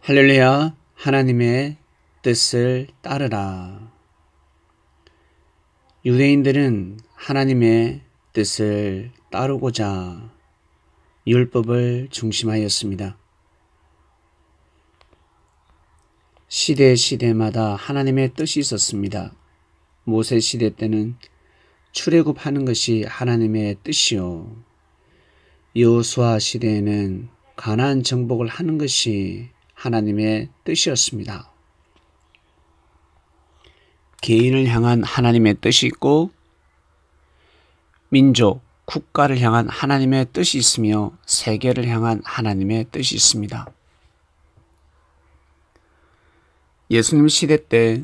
할렐루야 하나님의 뜻을 따르라. 유대인들은 하나님의 뜻을 따르고자 율법을 중심하였습니다. 시대 시대마다 하나님의 뜻이 있었습니다. 모세 시대 때는 출애굽하는 것이 하나님의 뜻이요. 여호수아 시대에는 가나안 정복을 하는 것이 하나님의 뜻이었습니다. 개인을 향한 하나님의 뜻이 있고 민족, 국가를 향한 하나님의 뜻이 있으며 세계를 향한 하나님의 뜻이 있습니다. 예수님 시대 때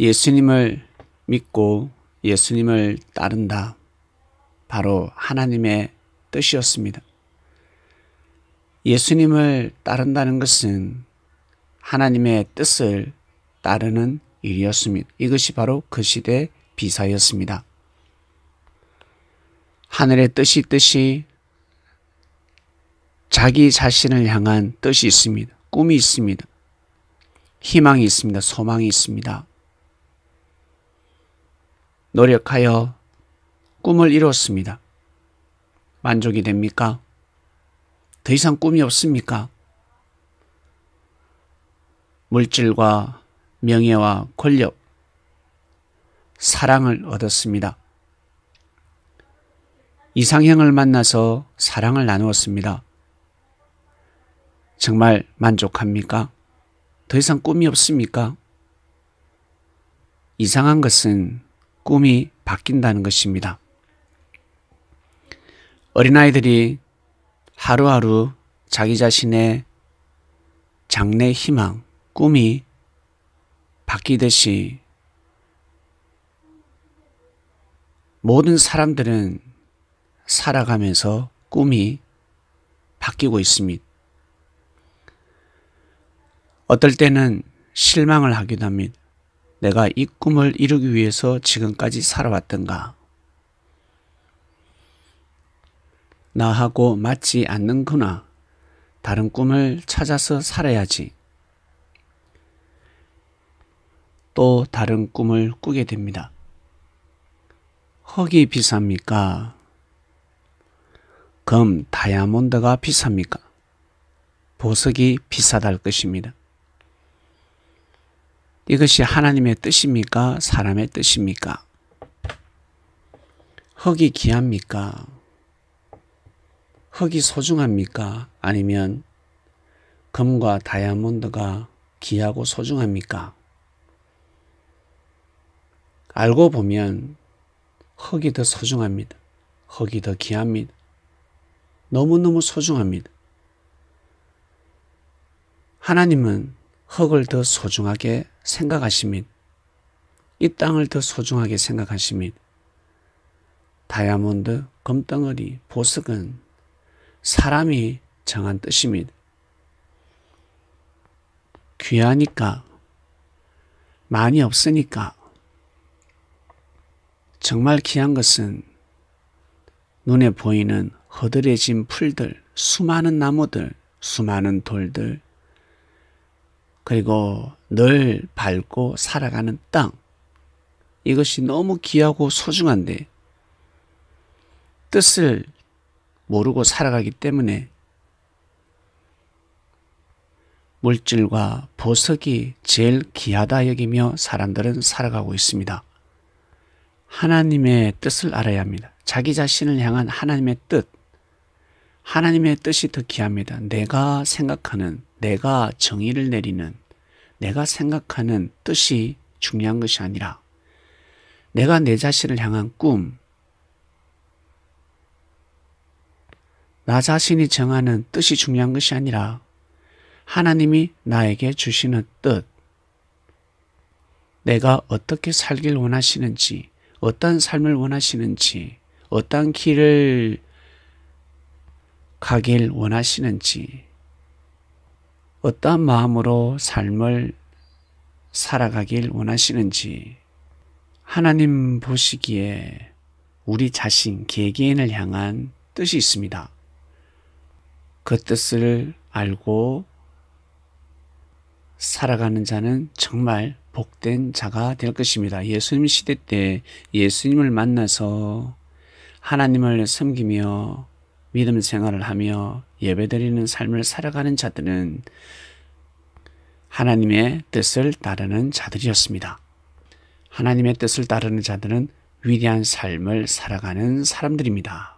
예수님을 믿고 예수님을 따른다. 바로 하나님의 뜻이었습니다. 예수님을 따른다는 것은 하나님의 뜻을 따르는 일이었습니다. 이것이 바로 그 시대 비사였습니다. 하늘의 뜻이 뜻이 자기 자신을 향한 뜻이 있습니다. 꿈이 있습니다. 희망이 있습니다. 소망이 있습니다. 노력하여 꿈을 이뤘습니다. 만족이 됩니까? 더 이상 꿈이 없습니까? 물질과 명예와 권력, 사랑을 얻었습니다. 이상형을 만나서 사랑을 나누었습니다. 정말 만족합니까? 더 이상 꿈이 없습니까? 이상한 것은 꿈이 바뀐다는 것입니다. 어린아이들이 하루하루 자기 자신의 장래 희망, 꿈이 바뀌듯이 모든 사람들은 살아가면서 꿈이 바뀌고 있습니다. 어떨 때는 실망을 하기도 합니다. 내가 이 꿈을 이루기 위해서 지금까지 살아왔던가. 나하고 맞지 않는구나. 다른 꿈을 찾아서 살아야지. 또 다른 꿈을 꾸게 됩니다. 흙이 비쌉니까? 금, 다이아몬드가 비쌉니까? 보석이 비싸달 것입니다. 이것이 하나님의 뜻입니까? 사람의 뜻입니까? 흙이 귀합니까? 흙이 소중합니까? 아니면 금과 다이아몬드가 귀하고 소중합니까? 알고 보면 흙이 더 소중합니다. 흙이 더 귀합니다. 너무너무 소중합니다. 하나님은 흙을 더 소중하게 생각하십니다. 이 땅을 더 소중하게 생각하십니다. 다이아몬드, 금덩어리, 보석은 사람이 정한 뜻입니다. 귀하니까, 많이 없으니까, 정말 귀한 것은 눈에 보이는 허들해진 풀들, 수많은 나무들, 수많은 돌들, 그리고 늘 밟고 살아가는 땅. 이것이 너무 귀하고 소중한데 뜻을 모르고 살아가기 때문에 물질과 보석이 제일 귀하다 여기며 사람들은 살아가고 있습니다. 하나님의 뜻을 알아야 합니다. 자기 자신을 향한 하나님의 뜻. 하나님의 뜻이 더 귀합니다. 내가 생각하는, 내가 정의를 내리는, 내가 생각하는 뜻이 중요한 것이 아니라 내가 내 자신을 향한 꿈, 나 자신이 정하는 뜻이 중요한 것이 아니라 하나님이 나에게 주시는 뜻, 내가 어떻게 살길 원하시는지, 어떤 삶을 원하시는지, 어떤 길을 가길 원하시는지, 어떤 마음으로 삶을 살아가길 원하시는지, 하나님 보시기에 우리 자신 개개인을 향한 뜻이 있습니다. 그 뜻을 알고 살아가는 자는 정말 복된 자가 될 것입니다. 예수님 시대 때 예수님을 만나서 하나님을 섬기며 믿음 생활을 하며 예배드리는 삶을 살아가는 자들은 하나님의 뜻을 따르는 자들이었습니다. 하나님의 뜻을 따르는 자들은 위대한 삶을 살아가는 사람들입니다.